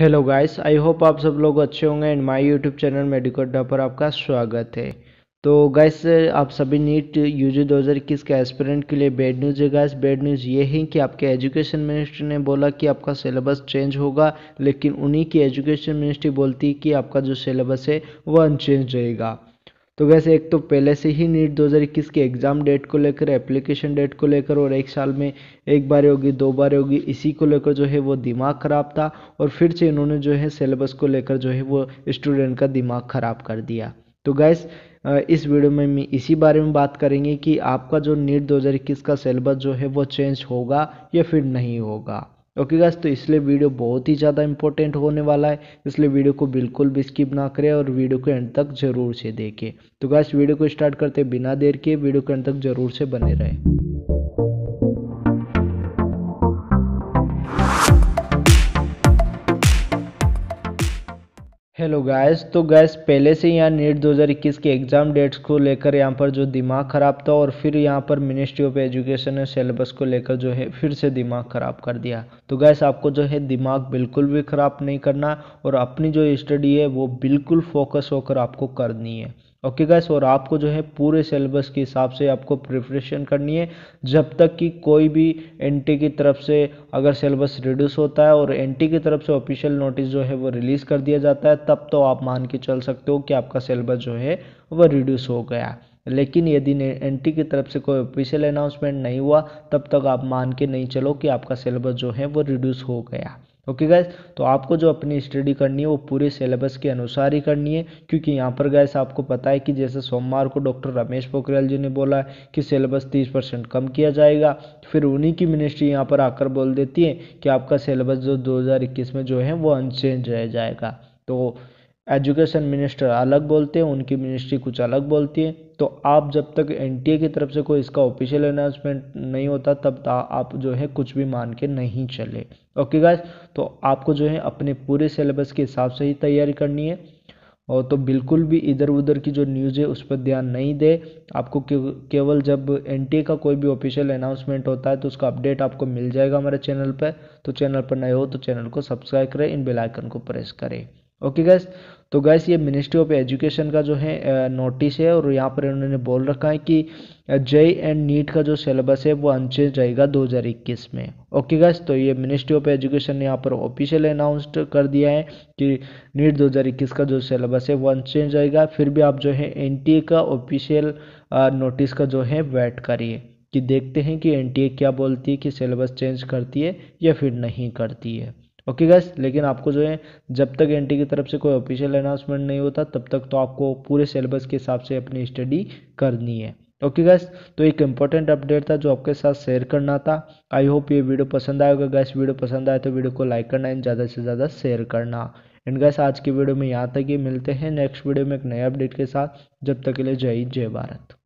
hello guys I hope आप सब लोग अच्छे होंगे and my YouTube channel medical डा पर आपका स्वागत है तो गाइस आप सभी नीट यू जी दो हज़ार इक्कीस के एस्पिरेंट के लिए बैड न्यूज़ है गाइस बैड न्यूज़ ये है कि आपके एजुकेशन मिनिस्ट्री ने बोला कि आपका सिलेबस चेंज होगा लेकिन उन्हीं की एजुकेशन मिनिस्ट्री बोलती है कि आपका जो सिलेबस है वो अनचेंज रहेगा तो वैसे एक तो पहले से ही नीट 2021 के एग्ज़ाम डेट को लेकर एप्लीकेशन डेट को लेकर और एक साल में एक बार होगी दो बार होगी इसी को लेकर जो है वो दिमाग ख़राब था और फिर से इन्होंने जो है सिलेबस को लेकर जो है वो स्टूडेंट का दिमाग ख़राब कर दिया तो गैस इस वीडियो में मैं इसी बारे में बात करेंगे कि आपका जो नीट 2021 का सिलेबस जो है वो चेंज होगा या फिर नहीं होगा ओके गाइस तो इसलिए वीडियो बहुत ही ज़्यादा इंपॉर्टेंट होने वाला है इसलिए वीडियो को बिल्कुल भी स्किप ना करें और वीडियो को एंड तक जरूर से देखें तो गाइस वीडियो को स्टार्ट करते बिना देर के वीडियो को एंड तक जरूर से बने रहें हेलो गैस तो गैस पहले से यहाँ नेट 2021 के एग्ज़ाम डेट्स को लेकर यहाँ पर जो दिमाग ख़राब था और फिर यहाँ पर मिनिस्ट्री ऑफ एजुकेशन ने सिलेबस को लेकर जो है फिर से दिमाग ख़राब कर दिया तो गैस आपको जो है दिमाग बिल्कुल भी ख़राब नहीं करना और अपनी जो स्टडी है वो बिल्कुल फोकस होकर आपको करनी है ओके गैस और आपको जो है पूरे सिलेबस के हिसाब से आपको प्रिपरेशन करनी है जब तक कि कोई भी एनटी की तरफ से अगर सिलेबस रिड्यूस होता है और एनटी की तरफ से ऑफिशियल नोटिस जो है वो रिलीज़ कर दिया जाता है तब तो आप मान के चल सकते हो कि आपका सिलेबस जो है वह रिड्यूस हो गया लेकिन यदि एन की तरफ से कोई ऑफिशियल अनाउंसमेंट नहीं हुआ तब तक आप मान के नहीं चलो कि आपका सिलेबस जो है वो रिड्यूस हो गया ओके गैस तो आपको जो अपनी स्टडी करनी है वो पूरे सिलेबस के अनुसार ही करनी है क्योंकि यहाँ पर गैस आपको पता है कि जैसे सोमवार को डॉक्टर रमेश पोखरियाल जी ने बोला है कि सिलेबस तीस परसेंट कम किया जाएगा फिर उन्हीं की मिनिस्ट्री यहाँ पर आकर बोल देती है कि आपका सिलेबस जो दो में जो है वो अनचेंज रह जाएगा तो एजुकेशन मिनिस्टर अलग बोलते हैं उनकी मिनिस्ट्री कुछ अलग बोलती है तो आप जब तक एन टी ए की तरफ से कोई इसका ऑफिशियल अनाउंसमेंट नहीं होता तब आप जो है कुछ भी मान के नहीं चले ओके गाइस तो आपको जो है अपने पूरे सिलेबस के हिसाब से ही तैयारी करनी है और तो बिल्कुल भी इधर उधर की जो न्यूज़ है उस पर ध्यान नहीं दे आपको केवल जब एन टी ए का कोई भी ऑफिशियल अनाउंसमेंट होता है तो उसका अपडेट आपको मिल जाएगा हमारे चैनल पर तो चैनल पर नए हो तो चैनल को सब्सक्राइब करें इन बेलाइकन को प्रेस करें ओके गैस तो गैस ये मिनिस्ट्री ऑफ एजुकेशन का जो है नोटिस है और यहाँ पर इन्होंने बोल रखा है कि जय एंड नीट का जो सिलेबस है वो अनचेंज रहेगा 2021 में ओके गैस तो ये मिनिस्ट्री ऑफ एजुकेशन ने यहाँ पर ऑफिशियल अनाउंसड कर दिया है कि नीट 2021 का जो सिलेबस है वो अनचेंज रहेगा फिर भी आप जो है ए का ऑफिशियल नोटिस का जो है वेट करिए कि देखते हैं कि ए क्या बोलती है कि सिलेबस चेंज करती है या फिर नहीं करती है ओके गैस लेकिन आपको जो है जब तक एन की तरफ से कोई ऑफिशियल अनाउंसमेंट नहीं होता तब तक तो आपको पूरे सिलेबस के हिसाब से अपनी स्टडी करनी है ओके गैस तो एक इंपॉर्टेंट अपडेट था जो आपके साथ शेयर करना था आई होप ये वीडियो पसंद आएगा गैस वीडियो पसंद आए तो वीडियो को लाइक करना एंड ज़्यादा से ज़्यादा शेयर करना एंड गैस आज की वीडियो में यहाँ तक ही मिलते हैं नेक्स्ट वीडियो में एक नए अपडेट के साथ जब तक के लिए जय हिंद जय भारत